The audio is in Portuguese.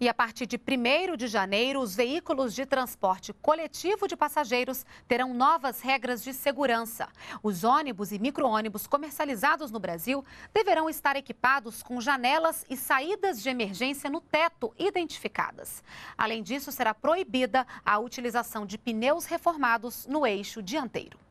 E a partir de 1 de janeiro, os veículos de transporte coletivo de passageiros terão novas regras de segurança. Os ônibus e micro-ônibus comercializados no Brasil deverão estar equipados com janelas e saídas de emergência no teto identificadas. Além disso, será proibida a utilização de pneus reformados no eixo dianteiro.